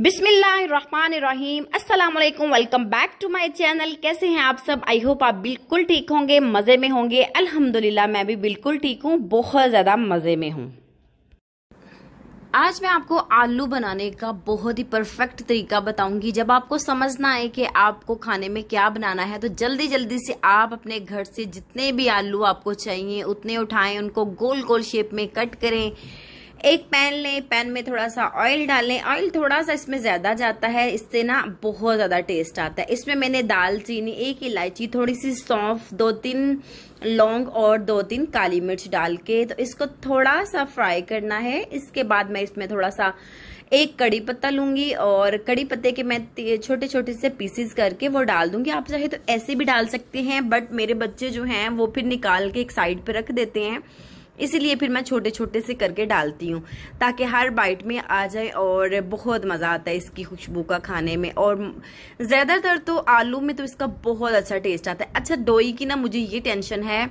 बिस्मिल्लाम असलम welcome back to my channel कैसे हैं आप सब आई होप आप बिल्कुल ठीक होंगे मज़े में होंगे अल्हम्दुलिल्लाह मैं भी बिल्कुल ठीक हूँ बहुत ज़्यादा मज़े में हूँ आज मैं आपको आलू बनाने का बहुत ही परफेक्ट तरीका बताऊंगी जब आपको समझना है कि आपको खाने में क्या बनाना है तो जल्दी जल्दी से आप अपने घर से जितने भी आलू आपको चाहिए उतने उठाएं उनको गोल गोल शेप में कट करें एक पैन लें पैन में थोड़ा सा ऑयल डालें ऑयल थोड़ा सा इसमें ज़्यादा जाता है इससे ना बहुत ज़्यादा टेस्ट आता है इसमें मैंने दालचीनी एक इलायची थोड़ी सी सौंफ दो तीन लौंग और दो तीन काली मिर्च डाल के तो इसको थोड़ा सा फ्राई करना है इसके बाद मैं इसमें थोड़ा सा एक कड़ी पत्ता लूंगी और कड़ी पत्ते के मैं छोटे छोटे से पीसेस करके वो डाल दूंगी आप चाहे तो ऐसे भी डाल सकते हैं बट मेरे बच्चे जो हैं वो फिर निकाल के एक साइड पे रख देते हैं इसीलिए फिर मैं छोटे छोटे से करके डालती हूँ ताकि हर बाइट में आ जाए और बहुत मज़ा आता है इसकी खुशबू का खाने में और ज़्यादातर तो आलू में तो इसका बहुत अच्छा टेस्ट आता है अच्छा डोई की ना मुझे ये टेंशन है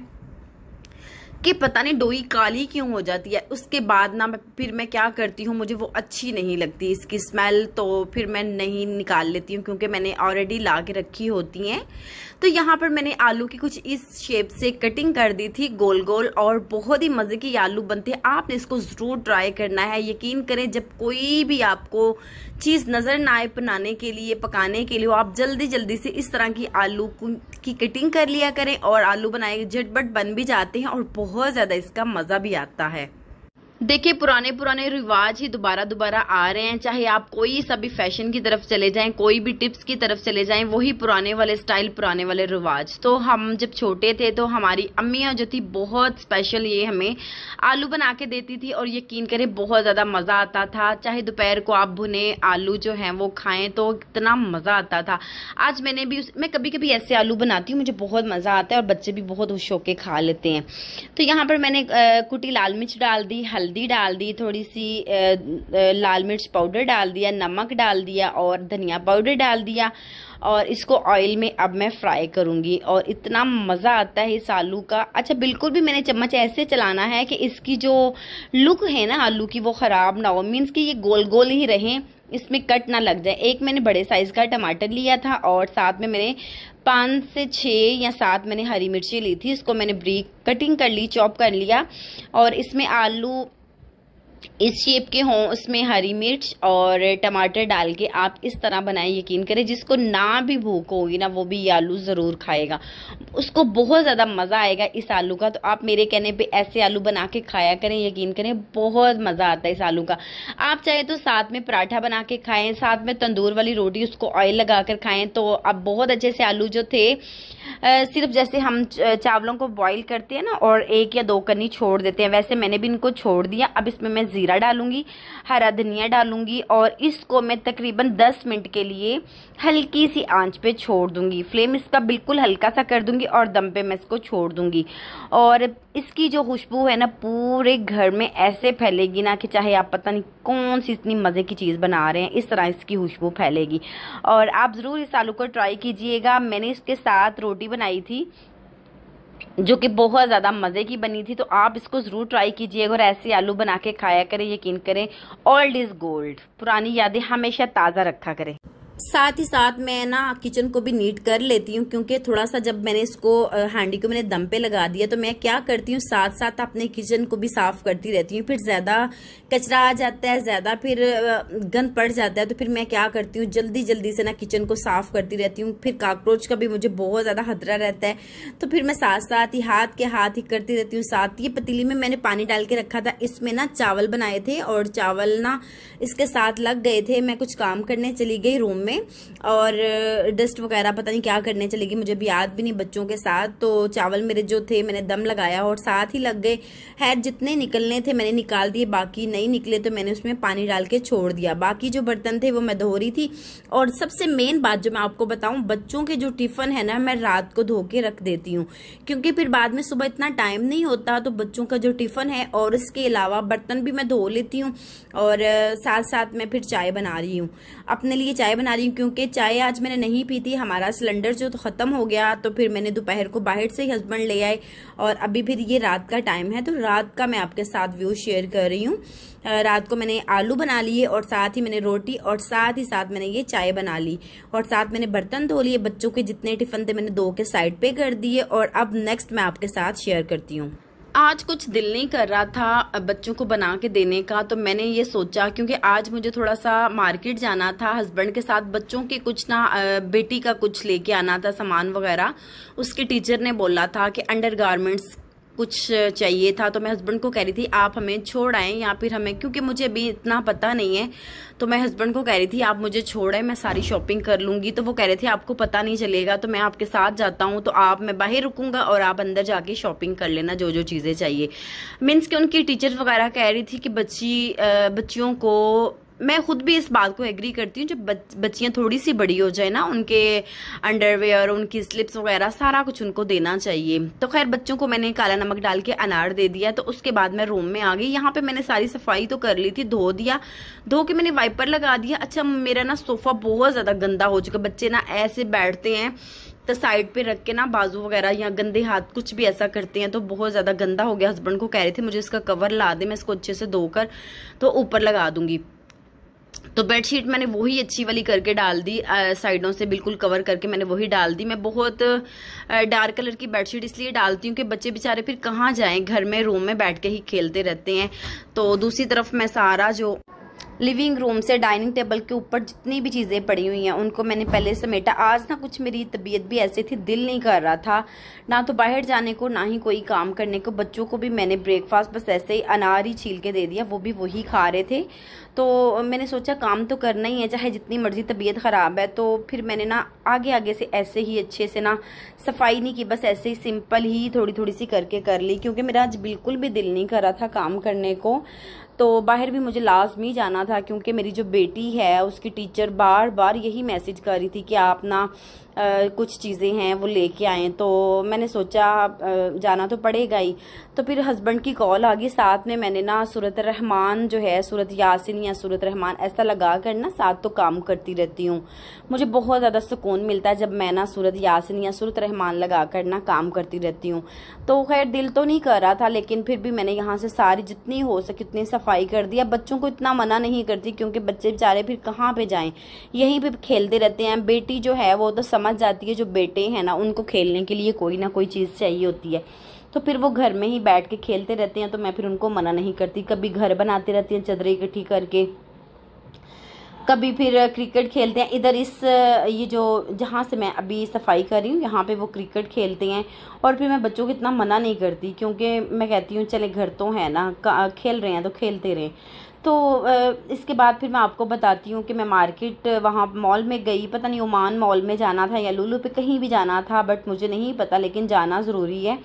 कि पता नहीं डोई काली क्यों हो जाती है उसके बाद ना मैं फिर मैं क्या करती हूँ मुझे वो अच्छी नहीं लगती इसकी स्मेल तो फिर मैं नहीं निकाल लेती हूँ क्योंकि मैंने ऑलरेडी ला के रखी होती हैं तो यहाँ पर मैंने आलू की कुछ इस शेप से कटिंग कर दी थी गोल गोल और बहुत ही मज़े की आलू बनते हैं आपने इसको ज़रूर ट्राई करना है यकीन करें जब कोई भी आपको चीज़ नज़र ना आए बनाने के लिए पकाने के लिए आप जल्दी जल्दी से इस तरह की आलू की कटिंग कर लिया करें और आलू बनाए झटपट बन भी जाते हैं और बहुत ज़्यादा इसका मज़ा भी आता है देखिए पुराने पुराने रिवाज ही दोबारा दोबारा आ रहे हैं चाहे आप कोई सा भी फैशन की तरफ चले जाएं कोई भी टिप्स की तरफ चले जाएं वही पुराने वाले स्टाइल पुराने वाले रिवाज तो हम जब छोटे थे तो हमारी अम्मियाँ जो थी बहुत स्पेशल ये हमें आलू बना के देती थी और यकीन करें बहुत ज़्यादा मज़ा आता था चाहे दोपहर को आप भुने आलू जो हैं वो खाएँ तो इतना मज़ा आता था आज मैंने भी उस मैं कभी कभी ऐसे आलू बनाती हूँ मुझे बहुत मज़ा आता है और बच्चे भी बहुत खुश होकर खा लेते हैं तो यहाँ पर मैंने कुटी लाल मिर्च डाल दी हल हल्दी डाल दी थोड़ी सी लाल मिर्च पाउडर डाल दिया नमक डाल दिया और धनिया पाउडर डाल दिया और इसको ऑयल में अब मैं फ्राई करूँगी और इतना मज़ा आता है इस आलू का अच्छा बिल्कुल भी मैंने चम्मच ऐसे चलाना है कि इसकी जो लुक है ना आलू की वो ख़राब ना हो मीन्स कि ये गोल गोल ही रहें इसमें कट ना लग जाए एक मैंने बड़े साइज़ का टमाटर लिया था और साथ में मैंने पाँच से छः या सात मैंने हरी मिर्ची ली थी इसको मैंने ब्रीक कटिंग कर ली चॉप कर लिया और इसमें आलू इस शेप के हों उसमें हरी मिर्च और टमाटर डाल के आप इस तरह बनाएं यकीन करें जिसको ना भी भूख होगी ना वो भी ये आलू ज़रूर खाएगा उसको बहुत ज़्यादा मज़ा आएगा इस आलू का तो आप मेरे कहने पे ऐसे आलू बना के खाया करें यकीन करें बहुत मज़ा आता है इस आलू का आप चाहे तो साथ में पराठा बना के खाएँ साथ में तंदूर वाली रोटी उसको ऑयल लगा कर खाएँ तो अब बहुत अच्छे से आलू जो थे आ, सिर्फ जैसे हम चावलों को बॉयल करते हैं ना और एक या दो कनी छोड़ देते हैं वैसे मैंने भी इनको छोड़ दिया अब इसमें मैं ज़ीरा डालूंगी हरा धनिया डालूंगी और इसको मैं तकरीबन 10 मिनट के लिए हल्की सी आंच पे छोड़ दूंगी फ्लेम इसका बिल्कुल हल्का सा कर दूंगी और दम पे मैं इसको छोड़ दूंगी और इसकी जो खुशबू है ना पूरे घर में ऐसे फैलेगी ना कि चाहे आप पता नहीं कौन सी इतनी मज़े की चीज़ बना रहे हैं इस तरह इसकी खुशबू फैलेगी और आप ज़रूर इस आलू को ट्राई कीजिएगा मैंने इसके साथ रोटी बनाई थी जो कि बहुत ज़्यादा मज़े की बनी थी तो आप इसको ज़रूर ट्राई कीजिए और ऐसे आलू बना के खाया करें यकीन करें ओल्ड इज़ गोल्ड पुरानी यादें हमेशा ताज़ा रखा करें साथ ही साथ मैं ना किचन को भी नीट कर लेती हूँ क्योंकि थोड़ा सा जब मैंने इसको हांडी को मैंने दम पे लगा दिया तो मैं क्या करती हूँ साथ साथ अपने किचन को भी साफ़ करती रहती हूँ फिर ज़्यादा कचरा आ जाता है ज़्यादा फिर गंद पड़ जाता है तो फिर मैं क्या करती हूँ जल्दी जल्दी से ना किचन को साफ़ करती रहती हूँ फिर काकरोच का भी मुझे बहुत ज़्यादा खतरा रहता है तो फिर मैं साथ साथ ही हाथ के हाथ ही करती रहती हूँ साथ ये पतीली में मैंने पानी डाल के रखा था इसमें ना चावल बनाए थे और चावल ना इसके साथ लग गए थे मैं कुछ काम करने चली गई रूम में और डस्ट वगैरह पता नहीं क्या करने चलेगी मुझे भी याद भी नहीं बच्चों के साथ तो चावल मेरे जो थे मैंने दम लगाया और साथ ही लग गए है जितने निकलने थे मैंने निकाल दिए बाकी नहीं निकले तो मैंने उसमें पानी डाल के छोड़ दिया बाकी जो बर्तन थे वो मैं धो रही थी और सबसे मेन बात जो मैं आपको बताऊँ बच्चों के जो टिफ़न है ना मैं रात को धो के रख देती हूँ क्योंकि फिर बाद में सुबह इतना टाइम नहीं होता तो बच्चों का जो टिफ़न है और इसके अलावा बर्तन भी मैं धो लेती हूँ और साथ साथ मैं फिर चाय बना रही हूँ अपने लिए चाय बना रही हूँ क्योंकि चाय आज मैंने नहीं पी थी हमारा सिलेंडर जो तो ख़त्म हो गया तो फिर मैंने दोपहर को बाहर से ही हस्बैंड ले आए और अभी फिर ये रात का टाइम है तो रात का मैं आपके साथ व्यू शेयर कर रही हूँ रात को मैंने आलू बना लिए और साथ ही मैंने रोटी और साथ ही साथ मैंने ये चाय बना ली और साथ मैंने बर्तन धो लिए बच्चों के जितने टिफ़न थे मैंने दो के साइड पे कर दिए और अब नेक्स्ट मैं आपके साथ शेयर करती हूँ आज कुछ दिल नहीं कर रहा था बच्चों को बना के देने का तो मैंने ये सोचा क्योंकि आज मुझे थोड़ा सा मार्केट जाना था हस्बैंड के साथ बच्चों के कुछ ना बेटी का कुछ लेके आना था सामान वगैरह उसके टीचर ने बोला था कि अंडर कुछ चाहिए था तो मैं हस्बैंड को कह रही थी आप हमें छोड़ आएँ या फिर हमें क्योंकि मुझे अभी इतना पता नहीं है तो मैं हस्बैंड को कह रही थी आप मुझे छोड़ आए मैं सारी शॉपिंग कर लूँगी तो वो कह रहे थे आपको पता नहीं चलेगा तो मैं आपके साथ जाता हूँ तो आप मैं बाहर रुकूँगा और आप अंदर जाके शॉपिंग कर लेना जो जो चीज़ें चाहिए मीन्स कि उनकी टीचर वगैरह कह रही थी कि बच्ची बच्चियों को मैं खुद भी इस बात को एग्री करती हूँ जब बच्चियाँ थोड़ी सी बड़ी हो जाए ना उनके अंडरवेयर उनकी स्लिप्स वगैरह सारा कुछ उनको देना चाहिए तो खैर बच्चों को मैंने काला नमक डाल के अनार दे दिया तो उसके बाद मैं रूम में आ गई यहाँ पे मैंने सारी सफाई तो कर ली थी धो दिया धो के मैंने वाइपर लगा दिया अच्छा मेरा ना सोफ़ा बहुत ज़्यादा गंदा हो चुका बच्चे ना ऐसे बैठते हैं तो साइड पे रख के ना बाजू वगैरह या गंदे हाथ कुछ भी ऐसा करते हैं तो बहुत ज़्यादा गंदा हो गया हस्बैंड को कह रहे थे मुझे इसका कवर ला दे मैं इसको अच्छे से धोकर तो ऊपर लगा दूंगी तो बेडशीट मैंने वही अच्छी वाली करके डाल दी साइडों से बिल्कुल कवर करके मैंने वही डाल दी मैं बहुत डार्क कलर की बेडशीट इसलिए डालती हूँ कि बच्चे बेचारे फिर कहाँ जाएँ घर में रूम में बैठ के ही खेलते रहते हैं तो दूसरी तरफ मैं सारा जो लिविंग रूम से डाइनिंग टेबल के ऊपर जितनी भी चीज़ें पड़ी हुई हैं उनको मैंने पहले समेटा आज ना कुछ मेरी तबीयत भी ऐसी थी दिल नहीं कर रहा था ना तो बाहर जाने को ना ही कोई काम करने को बच्चों को भी मैंने ब्रेकफास्ट बस ऐसे ही अनार ही छील के दे दिया वो भी वही खा रहे थे तो मैंने सोचा काम तो करना ही है चाहे जितनी मर्ज़ी तबीयत ख़राब है तो फिर मैंने ना आगे आगे से ऐसे ही अच्छे से ना सफाई नहीं की बस ऐसे ही सिंपल ही थोड़ी थोड़ी सी करके कर ली क्योंकि मेरा आज बिल्कुल भी दिल नहीं कर रहा था काम करने को तो बाहर भी मुझे लाजमी जाना था क्योंकि मेरी जो बेटी है उसकी टीचर बार बार यही मैसेज कर रही थी कि आप ना कुछ चीज़ें हैं वो लेके आए तो मैंने सोचा जाना तो पड़ेगा ही तो फिर हस्बैंड की कॉल आ गई साथ में मैंने ना सूरत रहमान जो है सूरत यासिन या सूरत रहमान ऐसा लगा कर ना साथ तो काम करती रहती हूँ मुझे बहुत ज़्यादा सुकून मिलता है जब मैं ना सूरत यासिन या सूरत रहमान लगा कर ना काम करती रहती हूँ तो खैर दिल तो नहीं कर रहा था लेकिन फिर भी मैंने यहाँ से सारी जितनी हो सके उतनी सफाई कर अब बच्चों को इतना मना नहीं करती क्योंकि बच्चे बेचारे फिर कहाँ पर जाएँ यहीं पर खेलते रहते हैं बेटी जो है वो तो समझ समझ जाती है जो बेटे हैं ना उनको खेलने के लिए कोई ना कोई चीज़ चाहिए होती है तो फिर वो घर में ही बैठ के खेलते रहते हैं तो मैं फिर उनको मना नहीं करती कभी घर बनाते रहते हैं चदरे इकट्ठी करके कभी फिर क्रिकेट खेलते हैं इधर इस ये जो जहाँ से मैं अभी सफाई कर रही हूँ यहाँ पे वो क्रिकेट खेलते हैं और फिर मैं बच्चों को इतना मना नहीं करती क्योंकि मैं कहती हूँ चले घर तो है ना खेल रहे हैं तो खेलते रहें तो इसके बाद फिर मैं आपको बताती हूँ कि मैं मार्केट वहाँ मॉल में गई पता नहीं ओमान मॉल में जाना था या लुलू पे कहीं भी जाना था बट मुझे नहीं पता लेकिन जाना ज़रूरी है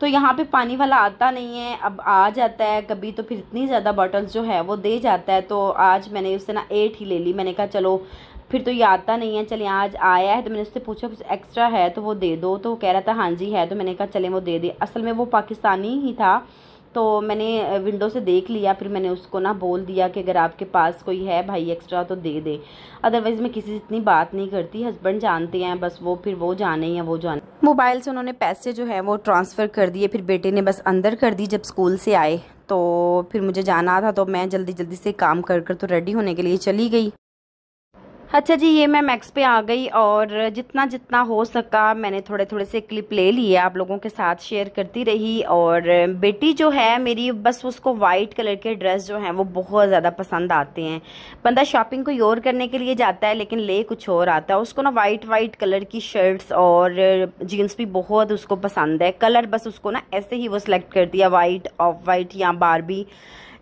तो यहाँ पे पानी वाला आता नहीं है अब आ जाता है कभी तो फिर इतनी ज़्यादा बॉटल्स जो है वो दे जाता है तो आज मैंने उससे ना एट ही ले ली मैंने कहा चलो फिर तो ये आता नहीं है चले आज आया है तो मैंने उससे पूछा कुछ एक्स्ट्रा है तो वो दे दो तो वो कह रहा था हाँ जी है तो मैंने कहा चले वो दे दे असल में वो पाकिस्तानी ही था तो मैंने विंडो से देख लिया फिर मैंने उसको ना बोल दिया कि अगर आपके पास कोई है भाई एक्स्ट्रा तो दे दे अदरवाइज़ मैं किसी से इतनी बात नहीं करती हस्बैंड जानते हैं बस वो फिर वो जाने या वो जाने मोबाइल से उन्होंने पैसे जो है वो ट्रांसफ़र कर दिए फिर बेटे ने बस अंदर कर दी जब स्कूल से आए तो फिर मुझे जाना था तो मैं जल्दी जल्दी से काम कर कर तो रेडी होने के लिए चली गई अच्छा जी ये मैं मैक्स पे आ गई और जितना जितना हो सका मैंने थोड़े थोड़े से क्लिप ले लिए आप लोगों के साथ शेयर करती रही और बेटी जो है मेरी बस उसको वाइट कलर के ड्रेस जो हैं वो बहुत ज़्यादा पसंद आते हैं बंदा शॉपिंग कोई और करने के लिए जाता है लेकिन ले कुछ और आता है उसको ना वाइट वाइट कलर की शर्ट्स और जीन्स भी बहुत उसको पसंद है कलर बस उसको ना ऐसे ही वो सिलेक्ट कर दिया वाइट ऑफ वाइट या बारबी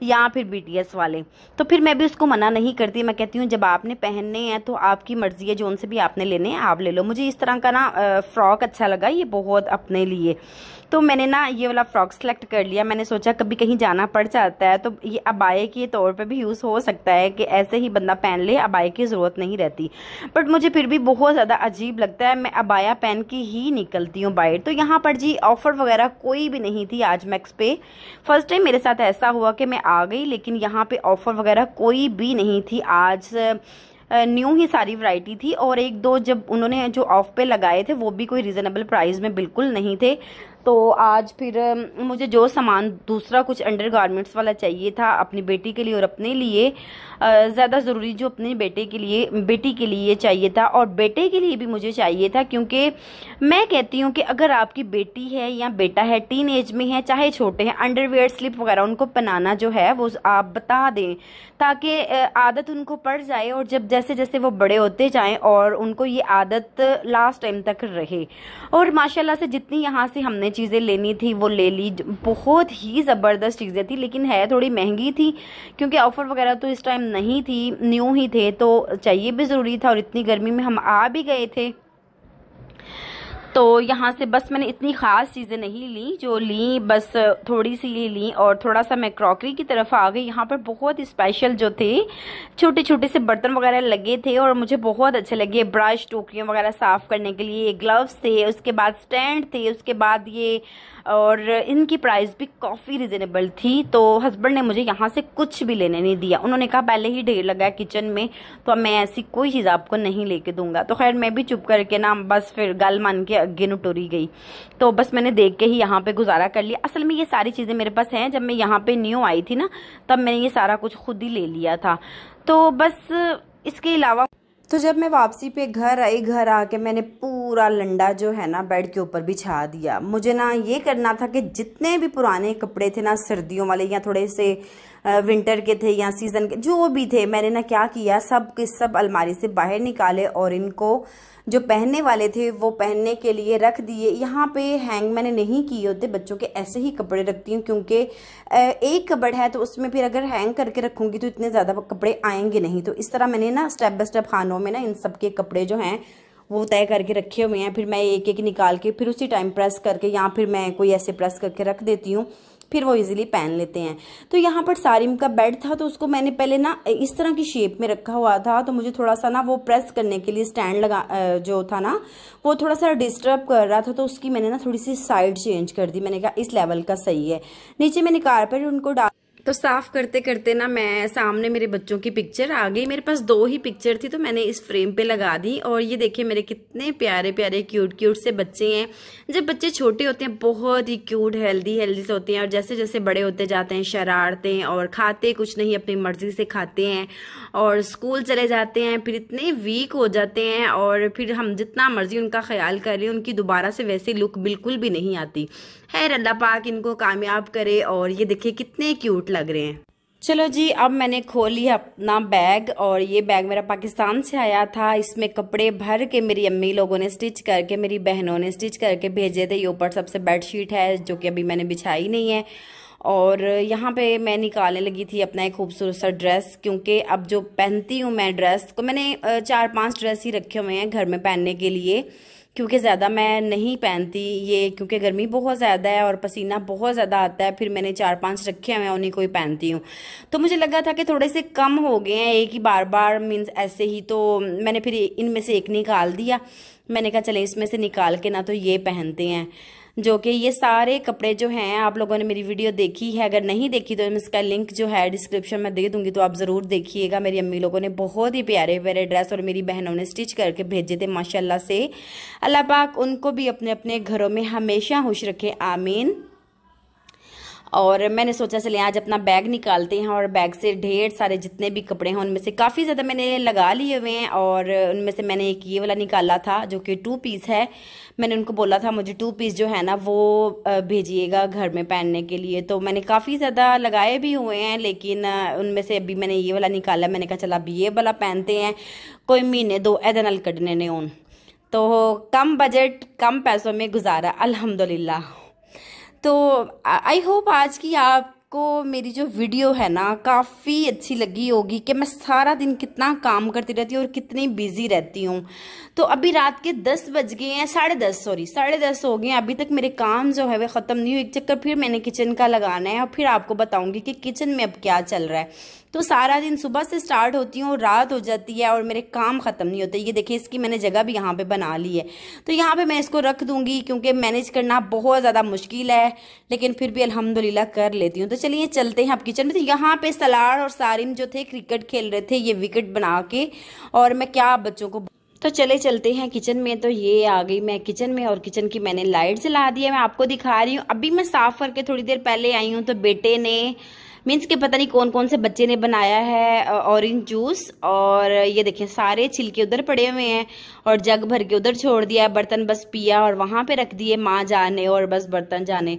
या फिर बी वाले तो फिर मैं भी उसको मना नहीं करती मैं कहती हूँ जब आपने पहनने हैं तो आपकी मर्ज़ी है जो उनसे भी आपने लेने हैं आप ले लो मुझे इस तरह का ना फ्रॉक अच्छा लगा ये बहुत अपने लिए तो मैंने ना ये वाला फ्रॉक सेलेक्ट कर लिया मैंने सोचा कभी कहीं जाना पड़ जाता है तो ये अबाए के तौर पे भी यूज़ हो सकता है कि ऐसे ही बंदा पहन ले अबाए की ज़रूरत नहीं रहती बट मुझे फिर भी बहुत ज़्यादा अजीब लगता है मैं अबाया पहन के ही निकलती हूँ बाहर तो यहाँ पर जी ऑफ़र वगैरह कोई भी नहीं थी आज मैक्स पे फर्स्ट टाइम मेरे साथ ऐसा हुआ कि मैं आ गई लेकिन यहाँ पे ऑफ़र वगैरह कोई भी नहीं थी आज न्यू ही सारी वैरायटी थी और एक दो जब उन्होंने जो ऑफ पे लगाए थे वो भी कोई रीज़नेबल प्राइस में बिल्कुल नहीं थे तो आज फिर मुझे जो सामान दूसरा कुछ अंडर गारमेंट्स वाला चाहिए था अपनी बेटी के लिए और अपने लिए ज़्यादा ज़रूरी जो अपने बेटे के लिए बेटी के लिए चाहिए था और बेटे के लिए भी मुझे चाहिए था क्योंकि मैं कहती हूँ कि अगर आपकी बेटी है या बेटा है टीन एज में है चाहे छोटे हैं अंडरवेयर स्लिप वगैरह उनको पहनाना जो है वो आप बता दें ताकि आदत उनको पड़ जाए और जब जैसे जैसे वो बड़े होते जाएं और उनको ये आदत लास्ट टाइम तक रहे और माशाल्लाह से जितनी यहाँ से हमने चीज़ें लेनी थी वो ले ली बहुत ही ज़बरदस्त चीज़ें थी लेकिन है थोड़ी महंगी थी क्योंकि ऑफ़र वगैरह तो इस टाइम नहीं थी न्यू ही थे तो चाहिए भी ज़रूरी था और इतनी गर्मी में हम आ भी गए थे तो यहाँ से बस मैंने इतनी ख़ास चीज़ें नहीं ली जो ली बस थोड़ी सी ली ली और थोड़ा सा मैं क्रॉकरी की तरफ आ गई यहाँ पर बहुत स्पेशल जो थे छोटे छोटे से बर्तन वगैरह लगे थे और मुझे बहुत अच्छे लगे ब्रश टोकरियाँ वगैरह साफ़ करने के लिए ग्लव्स थे उसके बाद स्टैंड थे उसके बाद ये और इनकी प्राइस भी काफ़ी रिजनेबल थी तो हस्बैंड ने मुझे यहाँ से कुछ भी लेने नहीं दिया उन्होंने कहा पहले ही ढेर लगा किचन में तो मैं ऐसी कोई चीज़ आपको नहीं लेके दूंगा तो खैर मैं भी चुप करके ना बस फिर गल मान के अगे नटोरी गई तो बस मैंने देख के ही यहाँ पर गुजारा कर लिया असल में ये सारी चीज़ें मेरे पास हैं जब मैं यहाँ पर न्यू आई थी ना तब मैंने ये सारा कुछ खुद ही ले लिया था तो बस इसके अलावा तो जब मैं वापसी पे घर आई घर आके मैंने पूरा लंडा जो है ना बेड के ऊपर बिछा दिया मुझे ना ये करना था कि जितने भी पुराने कपड़े थे ना सर्दियों वाले या थोड़े से विंटर के थे या सीज़न के जो भी थे मैंने ना क्या किया सब के सब अलमारी से बाहर निकाले और इनको जो पहनने वाले थे वो पहनने के लिए रख दिए यहाँ पे हैंग मैंने नहीं किए होते बच्चों के ऐसे ही कपड़े रखती हूँ क्योंकि एक कपड़ है तो उसमें फिर अगर हैंग करके रखूँगी तो इतने ज़्यादा कपड़े आएंगे नहीं तो इस तरह मैंने ना स्टेप बाय स्टेप खानों में ना इन सब के कपड़े जो हैं वो तय करके रखे हुए हैं फिर मैं एक एक निकाल के फिर उसी टाइम प्रेस करके या फिर मैं कोई ऐसे प्रेस करके रख देती हूँ फिर वो इजीली पहन लेते हैं तो यहाँ पर सारिम का बेड था तो उसको मैंने पहले ना इस तरह की शेप में रखा हुआ था तो मुझे थोड़ा सा ना वो प्रेस करने के लिए स्टैंड लगा जो था ना वो थोड़ा सा डिस्टर्ब कर रहा था तो उसकी मैंने ना थोड़ी सी साइड चेंज कर दी मैंने कहा इस लेवल का सही है नीचे मैंने कारपेट उनको डाल तो साफ़ करते करते ना मैं सामने मेरे बच्चों की पिक्चर आ गई मेरे पास दो ही पिक्चर थी तो मैंने इस फ्रेम पे लगा दी और ये देखिए मेरे कितने प्यारे प्यारे क्यूट क्यूट से बच्चे हैं जब बच्चे छोटे होते हैं बहुत ही क्यूट हेल्दी हेल्दी से होते हैं और जैसे जैसे बड़े होते जाते हैं शरारते हैं और खाते कुछ नहीं अपनी मर्ज़ी से खाते हैं और स्कूल चले जाते हैं फिर इतने वीक हो जाते हैं और फिर हम जितना मर्ज़ी उनका ख्याल करें उनकी दोबारा से वैसी लुक बिल्कुल भी नहीं आती खैर अल्लाह पाक इनको कामयाब करे और ये देखिए कितने क्यूट लग रहे हैं चलो जी अब मैंने खोल लिया अपना बैग और ये बैग मेरा पाकिस्तान से आया था इसमें कपड़े भर के मेरी अम्मी लोगों ने स्टिच करके मेरी बहनों ने स्टिच करके भेजे थे ये ऊपर सबसे बेडशीट है जो कि अभी मैंने बिछाई नहीं है और यहाँ पे मैं निकालने लगी थी अपना एक खूबसूरत सा ड्रेस क्योंकि अब जो पहनती हूँ मैं ड्रेस को मैंने चार पांच ड्रेस ही रखे हुए हैं घर में पहनने के लिए क्योंकि ज़्यादा मैं नहीं पहनती ये क्योंकि गर्मी बहुत ज़्यादा है और पसीना बहुत ज़्यादा आता है फिर मैंने चार पांच रखे हैं मैं उन्हीं को ही पहनती हूँ तो मुझे लगा था कि थोड़े से कम हो गए हैं एक ही बार बार मीन्स ऐसे ही तो मैंने फिर इनमें से एक निकाल दिया मैंने कहा चले इसमें से निकाल के ना तो ये पहनते हैं जो कि ये सारे कपड़े जो हैं आप लोगों ने मेरी वीडियो देखी है अगर नहीं देखी तो मैं इसका लिंक जो है डिस्क्रिप्शन में दे दूंगी तो आप ज़रूर देखिएगा मेरी अम्मी लोगों ने बहुत ही प्यारे प्यारे ड्रेस और मेरी बहनों ने स्टिच करके भेजे थे माशाल्लाह से अल्लाह पाक उनको भी अपने अपने घरों में हमेशा खुश रखे आमीन और मैंने सोचा चले आज अपना बैग निकालते हैं और बैग से ढेर सारे जितने भी कपड़े हैं उनमें से काफ़ी ज़्यादा मैंने लगा लिए हुए हैं और उनमें से मैंने एक ये वाला निकाला था जो कि टू पीस है मैंने उनको बोला था मुझे टू पीस जो है ना वो भेजिएगा घर में पहनने के लिए तो मैंने काफ़ी ज़्यादा लगाए भी हुए हैं लेकिन उनमें से अभी मैंने ये वाला निकाला मैंने कहा चला अभी ये वाला पहनते हैं कोई महीने दो ऐद नल कटने ने उन तो कम बजट कम पैसों में गुजारा अलहमदिल्ला तो आई होप आज की आप आपको मेरी जो वीडियो है ना काफ़ी अच्छी लगी होगी कि मैं सारा दिन कितना काम करती रहती हूँ और कितनी बिजी रहती हूँ तो अभी रात के दस बज गए हैं साढ़े दस सॉरी साढ़े दस हो गए हैं अभी तक मेरे काम जो है वे ख़त्म नहीं हुए एक चक्कर फिर मैंने किचन का लगाना है और फिर आपको बताऊँगी कि किचन में अब क्या चल रहा है तो सारा दिन सुबह से स्टार्ट होती हूँ रात हो जाती है और मेरे काम ख़त्म नहीं होते ये देखिए इसकी मैंने जगह भी यहाँ पर बना ली है तो यहाँ पर मैं इसको रख दूँगी क्योंकि मैनेज करना बहुत ज़्यादा मुश्किल है लेकिन फिर भी अलहमदिल्ला कर लेती हूँ तो तो चलिए चलते हैं आप किचन में तो यहाँ पे सलाड और सारिम जो थे क्रिकेट खेल रहे थे ये विकेट बना के और मैं क्या बच्चों को तो चले चलते हैं किचन में तो ये आ गई मैं किचन में और किचन की मैंने लाइट जला दी है मैं आपको दिखा रही हूँ अभी मैं साफ करके थोड़ी देर पहले आई हूँ तो बेटे ने मीन्स के पता नहीं कौन कौन से बच्चे ने बनाया है ऑरेंज जूस और ये देखिए सारे छिलके उधर पड़े हुए हैं और जग भर के उधर छोड़ दिया बर्तन बस पिया और वहां पे रख दिए माँ जाने और बस बर्तन जाने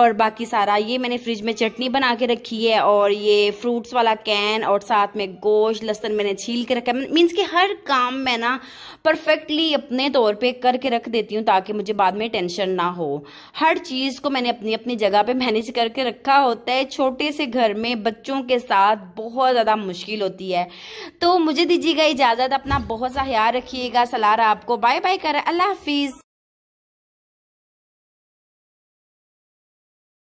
और बाकी सारा ये मैंने फ्रिज में चटनी बना के रखी है और ये फ्रूट्स वाला कैन और साथ में गोश्त लहसन मैंने छील के रखा मीन्स कि हर काम मैं ना परफेक्टली अपने तौर पे करके रख देती हूँ ताकि मुझे बाद में टेंशन ना हो हर चीज़ को मैंने अपनी अपनी जगह पे मैनेज करके रखा होता है छोटे से घर में बच्चों के साथ बहुत ज़्यादा मुश्किल होती है तो मुझे दीजिएगा इजाज़त अपना बहुत सा ख्याल रखिएगा सलाह प्यार आपको बाय बाय करें अल्लाह हाफिज़